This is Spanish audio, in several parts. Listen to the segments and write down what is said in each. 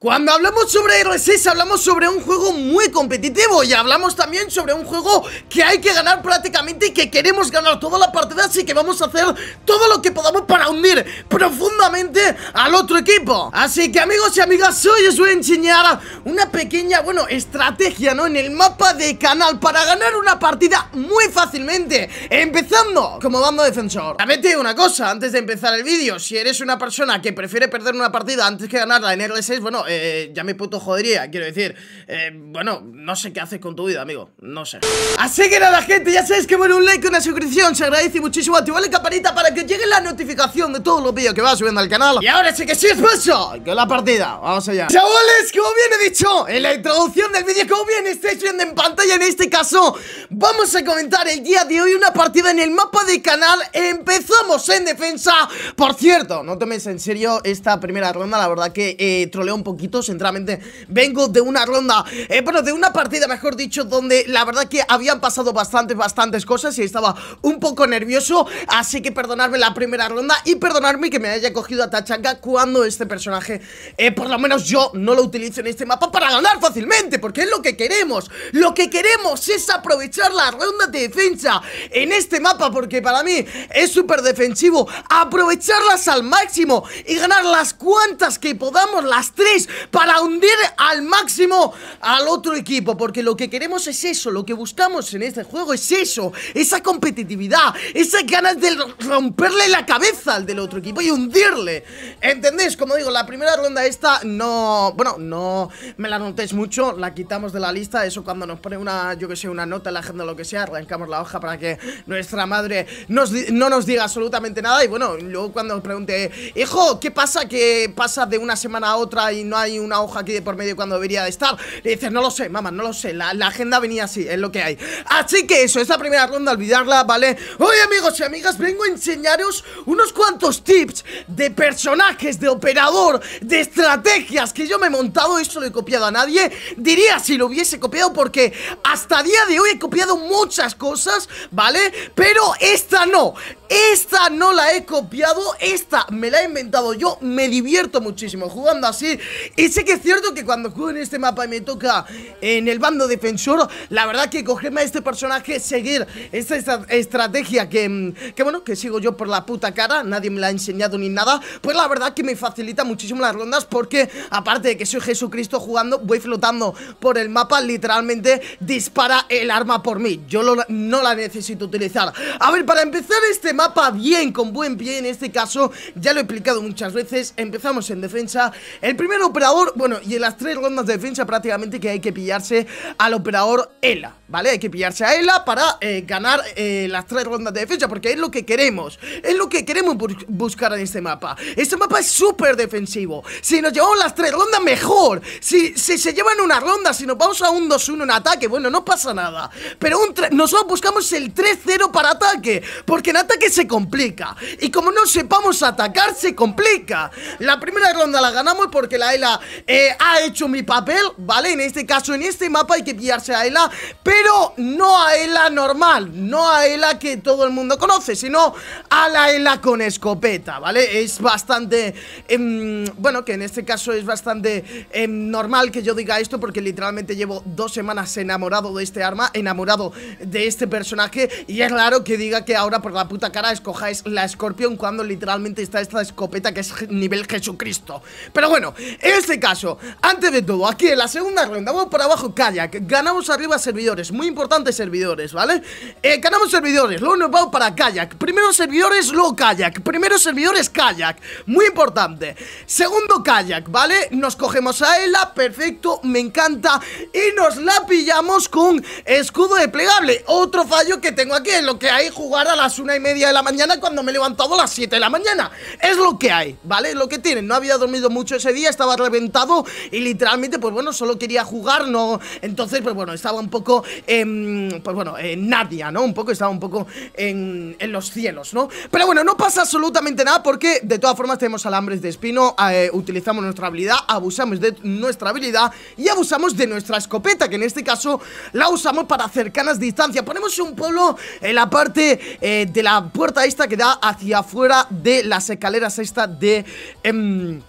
Cuando hablamos sobre R6 hablamos sobre un juego muy competitivo y hablamos también sobre un juego que hay que ganar prácticamente y que queremos ganar toda la partida así que vamos a hacer todo lo que podamos para hundir profundamente al otro equipo. Así que amigos y amigas, hoy os voy a enseñar una pequeña, bueno, estrategia ¿no? en el mapa de canal para ganar una partida muy fácilmente, empezando como bando defensor. También te una cosa, antes de empezar el vídeo, si eres una persona que prefiere perder una partida antes que ganarla en R6, bueno, eh, ya me puto jodería, quiero decir. Eh, bueno, no sé qué haces con tu vida, amigo. No sé. Así que nada, gente, ya sabéis que bueno, un like, una suscripción, se agradece muchísimo. activa la campanita para que llegue la notificación de todos los vídeos que va subiendo al canal. Y ahora sí que sí es paso con la partida. Vamos allá. Chavales, como bien he dicho, en la introducción del vídeo, como bien estáis viendo en pantalla en este caso, vamos a comentar el día de hoy una partida en el mapa del canal. Empezamos en defensa. Por cierto, no tomes en serio esta primera ronda, la verdad que eh, troleo un poco poquito, centralmente, Vengo de una ronda, eh, bueno, de una partida, mejor dicho Donde la verdad que habían pasado bastantes, bastantes cosas Y estaba un poco nervioso Así que perdonarme la primera ronda Y perdonarme que me haya cogido a Tachanka Cuando este personaje, eh, por lo menos yo No lo utilizo en este mapa para ganar fácilmente Porque es lo que queremos Lo que queremos es aprovechar la ronda de defensa En este mapa Porque para mí es súper defensivo Aprovecharlas al máximo Y ganar las cuantas que podamos Las tres para hundir al máximo al otro equipo. Porque lo que queremos es eso, lo que buscamos en este juego es eso, esa competitividad, esa ganas de romperle la cabeza al del otro equipo y hundirle. ¿Entendéis? Como digo, la primera ronda esta no... Bueno, no me la notéis mucho, la quitamos de la lista. Eso cuando nos pone una, yo que sé, una nota en la agenda o lo que sea, arrancamos la hoja para que nuestra madre no nos diga absolutamente nada. Y bueno, luego cuando nos pregunte, hijo, ¿qué pasa? que pasa de una semana a otra y no hay una hoja aquí de por medio cuando debería de estar. Le dices, no lo sé, mamá, no lo sé. La, agenda venía así, es lo que hay. Así que eso, esta primera ronda, olvidarla, ¿vale? Hoy, amigos y amigas, vengo a enseñaros unos cuantos tips de personajes, de operador, de estrategias que yo me he montado. Esto lo he copiado a nadie. Diría si lo hubiese copiado porque hasta día de hoy he copiado muchas cosas, ¿vale? Pero esta no. Esta no la he copiado, esta me la he inventado yo, me divierto muchísimo jugando así y sé que es cierto que cuando juego en este mapa y me toca en el bando defensor, la verdad que cogerme a este personaje, seguir esta, estrategia mm, que, bueno, que sigo yo por la puta cara, nadie me la ha enseñado ni nada, pues la verdad que me facilita muchísimo las rondas porque aparte de que soy Jesucristo jugando, voy flotando por el mapa, literalmente dispara el arma por mí. Yo no la necesito utilizar. A ver, para empezar este mapa bien, con buen pie en este caso, ya lo he explicado muchas veces, empezamos en defensa. El primero bueno, y en las tres rondas de defensa prácticamente que hay que pillarse al operador ELA, ¿vale? Hay que pillarse a ELA para eh, ganar eh, las tres rondas de defensa, porque es lo que queremos, es lo que queremos buscar en este mapa. Este mapa es súper defensivo, si nos llevamos las tres rondas, mejor. Si, si se llevan una ronda, si nos vamos a un 2-1 en ataque, bueno, no pasa nada. Pero nosotros buscamos el 3-0 para ataque, porque en ataque se complica. Y como no sepamos atacar, se complica. La primera ronda la ganamos porque la ELA eh, ha hecho mi papel, ¿vale? En este caso, en este mapa hay que pillarse a Ela Pero no a Ela normal, no a Ela que todo el mundo conoce Sino a la Ela con escopeta, ¿vale? Es bastante, em, bueno, que en este caso es bastante em, normal que yo diga esto Porque literalmente llevo dos semanas enamorado de este arma, enamorado de este personaje Y es raro que diga que ahora por la puta cara escojáis la escorpión Cuando literalmente está esta escopeta que es nivel Jesucristo Pero bueno, en este caso, antes de todo, aquí en la segunda ronda Vamos para abajo, kayak Ganamos arriba servidores, muy importantes servidores, ¿vale? Eh, ganamos servidores, luego nos vamos para kayak Primero servidores, luego kayak Primero servidores, kayak Muy importante Segundo kayak, ¿vale? Nos cogemos a Ela, perfecto, me encanta Y nos la pillamos con escudo desplegable, Otro fallo que tengo aquí es lo que hay jugar a las una y media de la mañana Cuando me he levantado a las 7 de la mañana Es lo que hay, ¿vale? Lo que tienen, no había dormido mucho ese día, estaba reventado y literalmente, pues bueno, solo quería jugar, no... Entonces, pues bueno, estaba un poco, en, pues bueno, en Nadia, ¿no? Un poco, estaba un poco en, en, los cielos, ¿no? Pero bueno, no pasa absolutamente nada porque de todas formas tenemos alambres de espino, eh, utilizamos nuestra habilidad, abusamos de nuestra habilidad y abusamos de nuestra escopeta, que en este caso la usamos para cercanas distancias. Ponemos un polo en la parte eh, de la puerta esta que da hacia afuera de las escaleras esta de... Em,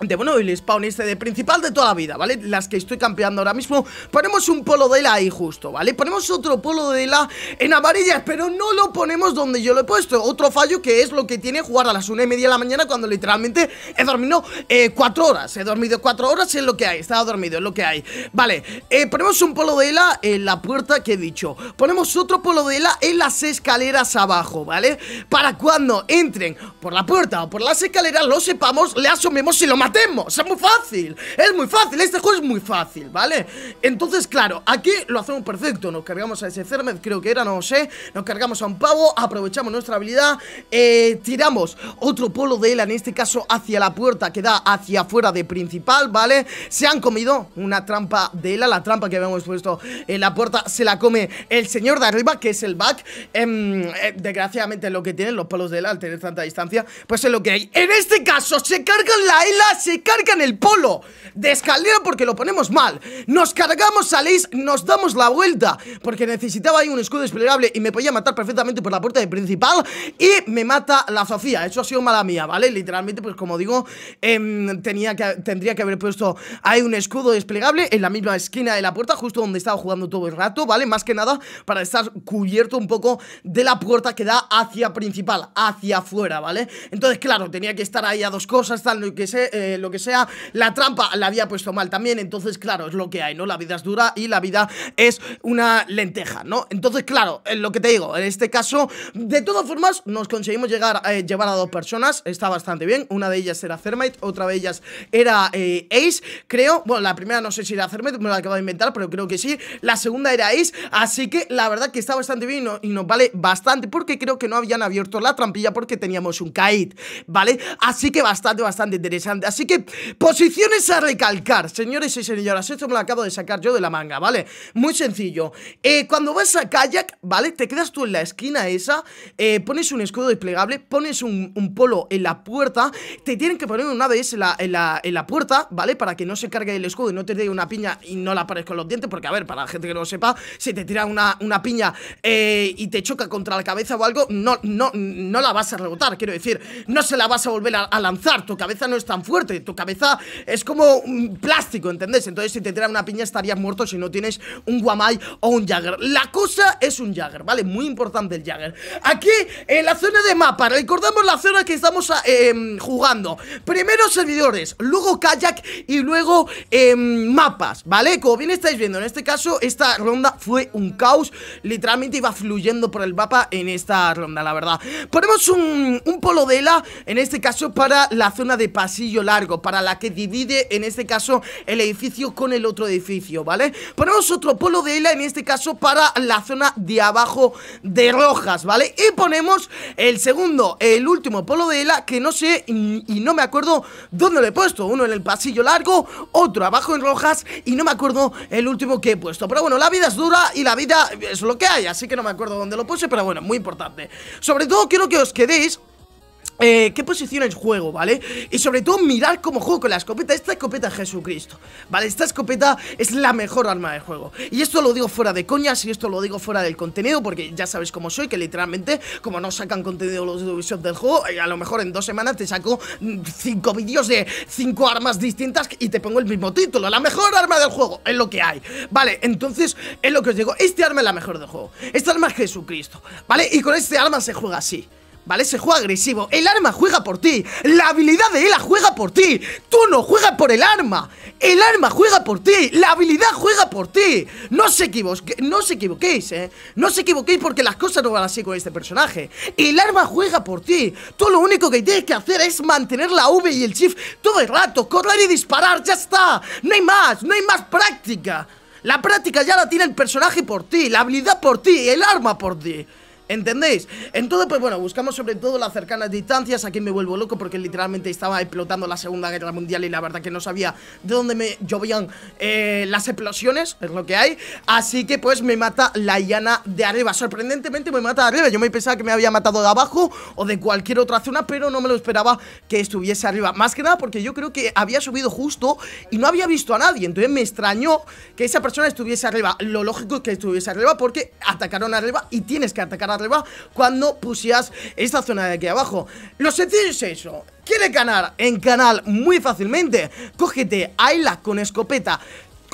de, bueno, el spawn este de principal de toda la vida, ¿vale? Las que estoy campeando ahora mismo Ponemos un polo de la ahí justo, ¿vale? Ponemos otro polo de la en amarillas Pero no lo ponemos donde yo lo he puesto Otro fallo que es lo que tiene jugar a las una y media de la mañana Cuando literalmente he dormido eh, cuatro horas He dormido cuatro horas, en lo que hay Estaba dormido, en lo que hay Vale, eh, ponemos un polo de la en la puerta que he dicho Ponemos otro polo de la en las escaleras abajo, ¿vale? Para cuando entren por la puerta o por las escaleras Lo sepamos, le asomemos y lo matemos, es muy fácil Es muy fácil, este juego es muy fácil, ¿vale? Entonces, claro, aquí lo hacemos perfecto Nos cargamos a ese Cermet, creo que era, no lo sé Nos cargamos a un pavo, aprovechamos nuestra habilidad eh, Tiramos otro polo de él, en este caso hacia la puerta Que da hacia afuera de principal, ¿vale? Se han comido una trampa de él, la trampa que habíamos puesto en la puerta se la come el señor de arriba, que es el back. Em, eh, desgraciadamente es lo que tienen los polos de él al tener tanta distancia, pues es lo que hay. En este caso se cargan la Ela se carga en el polo de escalera porque lo ponemos mal. Nos cargamos salís, nos damos la vuelta porque necesitaba ahí un escudo desplegable y me podía matar perfectamente por la puerta de principal y me mata la Sofía. Eso ha sido mala mía, ¿vale? Literalmente, pues como digo, em, tenía que, tendría que haber puesto ahí un escudo desplegable en la misma esquina de la puerta, justo donde estaba jugando todo el rato, ¿vale? Más que nada para estar cubierto un poco de la puerta que da hacia principal, hacia afuera, ¿vale? Entonces, claro, tenía que estar ahí a dos cosas, tal, no que sé, eh, eh, lo que sea La trampa la había puesto mal también Entonces, claro, es lo que hay, ¿no? La vida es dura y la vida es una lenteja, ¿no? Entonces, claro, eh, lo que te digo En este caso, de todas formas, nos conseguimos llegar eh, llevar a dos personas Está bastante bien, una de ellas era Thermite Otra de ellas era Ace Creo, bueno, la primera no sé si era Thermite Me la acabo de inventar, pero creo que sí La segunda era Ace, así que la verdad que está bastante bien Y, nos vale bastante, porque creo que no habían abierto la trampilla Porque teníamos un kite, ¿vale? Así que bastante, bastante interesante Así que posiciones a recalcar, señores y señoras. Esto me lo acabo de sacar yo de la manga, ¿vale? Muy sencillo. Eh, cuando vas a kayak, ¿vale? Te quedas tú en la esquina esa, eh, pones un escudo desplegable, pones un, polo en la puerta, te tienen que poner una vez en la, en, la, en la puerta, ¿vale? Para que no se cargue el escudo y no te dé una piña y no la pares con los dientes, porque a ver, para la gente que no lo sepa, si te tira una, una piña eh, y te choca contra la cabeza o algo, no, no, no la vas a rebotar, quiero decir, no se la vas a volver a lanzar, tu cabeza no es tan fuerte tu cabeza es como un plástico, ¿entendés? Entonces si te tiran una piña estarías muerto si no tienes un Guamai o un Jagger. La cosa es un Jagger, ¿vale? Muy importante el Jagger. Aquí, en la zona de mapa, recordamos la zona que estamos eh, em, jugando. Primero servidores, luego kayak y luego em, mapas, ¿vale? Como bien estáis viendo, en este caso esta ronda fue un caos. Literalmente iba fluyendo por el mapa en esta ronda, la verdad. Ponemos un, un polo de la, en este caso para la zona de pasillo para la que divide en este caso el edificio con el otro edificio, ¿vale? Ponemos otro polo de ella en este caso para la zona de abajo de rojas, ¿vale? Y ponemos el segundo, el último polo de hila que no sé y no me acuerdo dónde lo he puesto, uno en el pasillo largo, otro abajo en rojas y no me acuerdo el último que he puesto, pero bueno, la vida es dura y la vida es lo que hay, así que no me acuerdo dónde lo puse, pero bueno, muy importante. Sobre todo quiero que os quedéis eh, qué posición el juego, ¿vale? Y sobre todo mirar cómo juego con la escopeta Esta escopeta es Jesucristo, ¿vale? Esta escopeta es la mejor arma del juego Y esto lo digo fuera de coñas y esto lo digo fuera del contenido Porque ya sabes cómo soy, que literalmente como no sacan contenido los de del juego eh, A lo mejor en dos semanas te saco mm, cinco vídeos de cinco armas distintas y te pongo el mismo título La mejor arma del juego, es lo que hay Vale, entonces es lo que os digo, este arma es la mejor del juego Esta arma es Jesucristo, ¿vale? Y con este arma se juega así ¿Vale? Se juega agresivo. El arma juega por ti. La habilidad de la juega por ti. Tú no juegas por el arma. El arma juega por ti. La habilidad juega por ti. No se, equivoque, no se equivoquéis, ¿eh? No se equivoquéis porque las cosas no van así con este personaje. El arma juega por ti. Tú lo único que tienes que hacer es mantener la V y el shift todo el rato. Correr y disparar. Ya está. No hay más. No hay más práctica. La práctica ya la tiene el personaje por ti. La habilidad por ti. El arma por ti. ¿Entendéis? Entonces, pues bueno, buscamos sobre todo las cercanas distancias. Aquí me vuelvo loco porque literalmente estaba explotando la Segunda Guerra Mundial y la verdad que no sabía de dónde me llovían eh, las explosiones, es lo que hay. Así que pues me mata la llana de arriba. Sorprendentemente me mata de arriba. Yo me pensaba que me había matado de abajo o de cualquier otra zona, pero no me lo esperaba que estuviese arriba. Más que nada porque yo creo que había subido justo y no había visto a nadie. Entonces me extrañó que esa persona estuviese arriba. Lo lógico es que estuviese arriba porque atacaron arriba y tienes que atacar arriba cuando pusías esta zona de aquí abajo. Lo sencillo es eso. quiere ganar en canal muy fácilmente? Cógete a Ayla con escopeta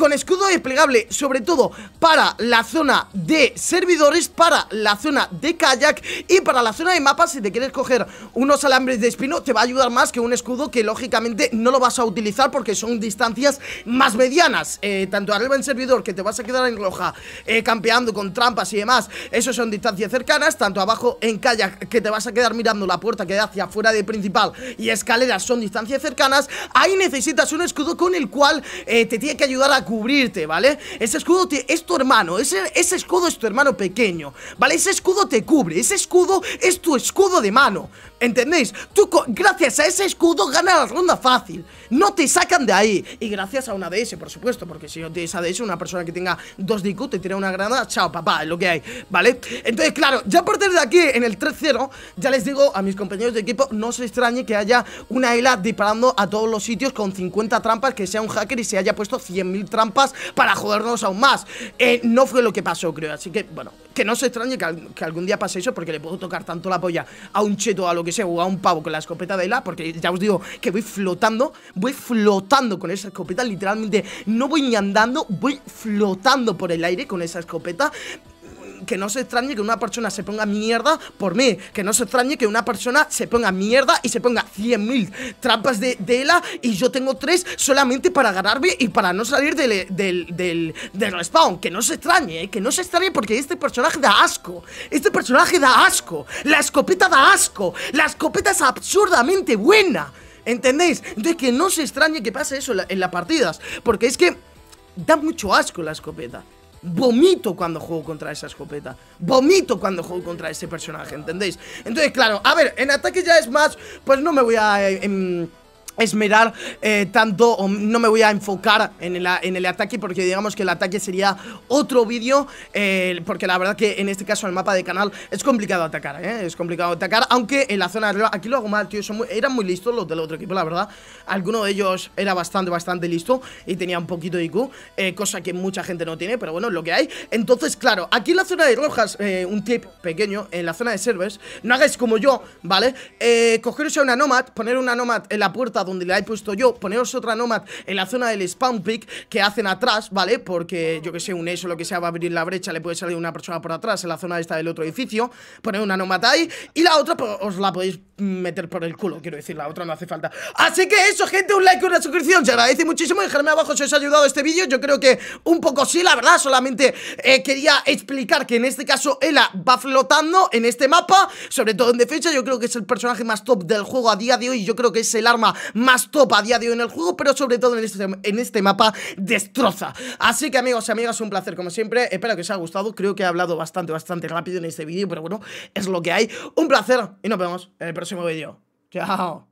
con escudo desplegable, sobre todo para la zona de servidores, para la zona de kayak y para la zona de mapa, si te quieres coger unos alambres de espino, te va a ayudar más que un escudo que lógicamente no lo vas a utilizar porque son distancias más medianas, eh, tanto arriba en servidor que te vas a quedar en roja eh, campeando con trampas y demás, eso son distancias cercanas, tanto abajo en kayak que te vas a quedar mirando la puerta que da hacia afuera de principal y escaleras son distancias cercanas, ahí necesitas un escudo con el cual eh, te tiene que ayudar a cubrirte, ¿vale? Ese escudo te, es tu hermano, ese, ese escudo es tu hermano pequeño, ¿vale? Ese escudo te cubre, ese escudo es tu escudo de mano ¿Entendéis? Tú, gracias a ese escudo, ganas la ronda fácil. No te sacan de ahí. Y gracias a una DS, por supuesto, porque si no tienes ADS, una persona que tenga dos DQ te tira una granada, chao, papá, es lo que hay, ¿vale? Entonces, claro, ya por partir de aquí, en el 3-0, ya les digo a mis compañeros de equipo, no se extrañe que haya una isla e disparando a todos los sitios con 50 trampas, que sea un hacker y se haya puesto 100.000 trampas para jodernos aún más. Eh, no fue lo que pasó, creo, así que, bueno, que no se extrañe que, algún día pase eso, porque le puedo tocar tanto la polla a un cheto a lo que se jugado un pavo con la escopeta de la porque ya os digo que voy flotando, voy flotando con esa escopeta, literalmente no voy ni andando, voy flotando por el aire con esa escopeta, que no se extrañe que una persona se ponga mierda por mí. Que no se extrañe que una persona se ponga mierda y se ponga 100.000 trampas de, de ELA y yo tengo tres solamente para ganarme y para no salir del, del, del, respawn. Que no se extrañe, ¿eh? que no se extrañe porque este personaje da asco. Este personaje da asco. La escopeta da asco. La escopeta es absurdamente buena. ¿Entendéis? Entonces que no se extrañe que pase eso en las partidas. Porque es que da mucho asco la escopeta. Vomito cuando juego contra esa escopeta. Vomito cuando juego contra ese personaje, ¿entendéis? Entonces, claro, a ver, en ataque ya es más... Pues no me voy a... Eh, em, esmerar eh, tanto, o no me voy a enfocar en el, en el, ataque porque digamos que el ataque sería otro vídeo, eh, porque la verdad que en este caso el mapa de canal es complicado atacar, ¿eh? es complicado atacar, aunque en la zona de arriba, aquí lo hago mal, tío, eran muy listos los del otro equipo, la verdad, alguno de ellos era bastante, bastante listo y tenía un poquito de IQ, cosa que mucha gente no tiene, pero bueno, lo que hay, entonces claro, aquí en la zona de rojas, un tip pequeño, en la zona de servers, no hagáis como yo, ¿vale? cogeros a una Nomad, poner una Nomad en la puerta donde le he puesto yo Poneros otra Nomad en la zona del spawn pick Que hacen atrás, ¿vale? Porque, yo que sé, un eso lo que sea va a abrir la brecha Le puede salir una persona por atrás en la zona esta del otro edificio Poner una Nomad ahí Y la otra pues, os la podéis meter por el culo Quiero decir, la otra no hace falta Así que eso, gente, un like, y una suscripción Se agradece muchísimo, dejadme abajo si os ha ayudado este vídeo Yo creo que un poco sí, la verdad Solamente eh, quería explicar que en este caso Ela va flotando en este mapa Sobre todo en defensa, yo creo que es el personaje más top del juego a día de hoy Yo creo que es el arma Más más topa a día de hoy en el juego, pero sobre todo en este, en este mapa destroza. Así que amigos y amigas, un placer como siempre, espero que os haya gustado, creo que he hablado bastante, bastante rápido en este vídeo, pero bueno, es lo que hay. Un placer y nos vemos en el próximo vídeo. Chao.